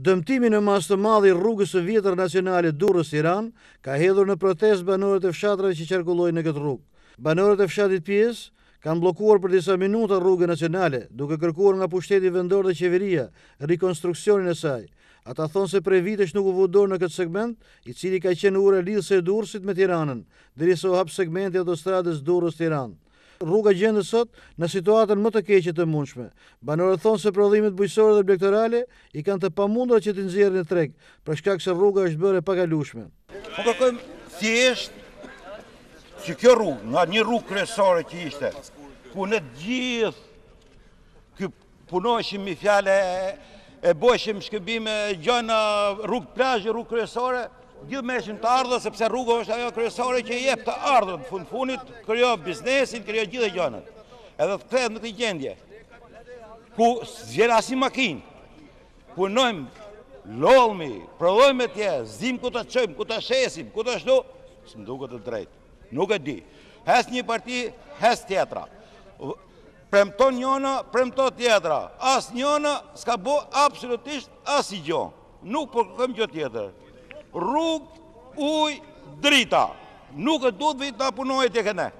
Dëmtimi në masë të madhi rrugës së vjetër nacionalit Durrës Iran ka hedhur në protestë banorët e fshatrave që qarkullojnë në këtë rrugë. Banorët e fshatit pjesë kanë bllokuar për disa minuta rrugën nacionale duke kërkuar nga pushteti vendor dhe qeveria rikonstruksionin e saj. Ata thonë se prej vitesh nuk u vë në këtë segment, i cili ka qenë ura e lidhse Durrësit me Tiranën, derisa u hap segmenti i autostradës Durrës-Tiranë rruga gjendë sot në situatën më të keqe të mundshme. Banorët thonë se prodhimet bujqësore dhe blektorale i kanë të pamundra që të nxjerrin në treg, për shkak se rruga është bërë e pakalueshme. Po kërkojmë thjesht që kjo rrugë, nga një rrugë kryesore që ishte, ku ne gjithë ky punojmë me fjalë e bëshim shkëmbime gjona rrugë plazhi, rrugë kryesore gjithë meshin të ardhë, sepse rrugë është ajo kryesore që jep të ardhë, në fund funit, biznesin, kryo gjithë e gjonët. Edhe të kredë në këtë gjendje, ku zjera si makinë, ku nëjmë lolmi, prodhojmë e tje, zim ku të qëjmë, ku të shesim, ku të shdo, së më duke të drejtë, nuk e di. Hes një parti, hes tjetra. Premton njona, premton tjetra. As njona s'ka bo absolutisht as i gjonë. Nuk përkëm po gjë tjetër rrug uj drita. Nuk e du të vit të apunohet e këne.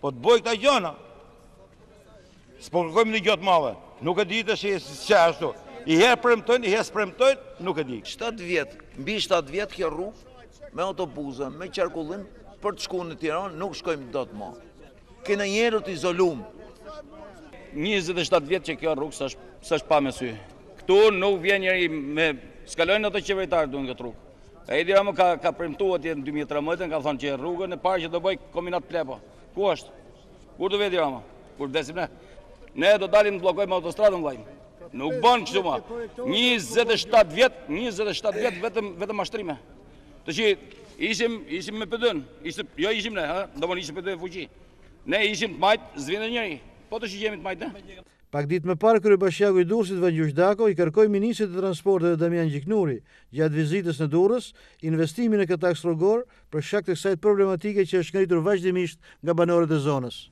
Po të boj këta gjona. Së po këkojmë një gjotë madhe. Nuk e di të shi e që ashtu. I herë premtojnë, i herë premtojnë, nuk e di. 7 vjetë, mbi 7 vjetë kjo rrug me autobuzën, me qarkullin për të shku në tiranë, nuk shkojmë do të ma. Kënë njerë të izolum. 27 vjetë që kjo rrug së është pa me sy. Këtu nuk vjen njeri me skalojnë në të qeveritarë duen këtë rrugë. Edi Ramo ka, ka premtuar atje në 2013, ka thonë që rrugën e parë që do bëj kombinat plepo. Ku është? Kur do veti Ramo? Kur vdesim ne? Ne do dalim të bllokojmë autostradën vllai. Nuk bën kështu më. 27 vjet, 27 vjet vetëm vetëm Të që ishim ishim me pd ishte jo ishim ne, ha, do të ishim PD fuqi. Ne ishim të majt, zvinë njëri. Po të shigjemi të majtë? Pak ditë më parë, kërë i Durrësit i vë Dako i kërkoi Ministrit të Transporte dhe Damian Gjiknuri gjatë vizitës në Durës, investimin e këtë takës rogor për shkak të kësajt problematike që është ngritur vazhdimisht nga banorët e zonës.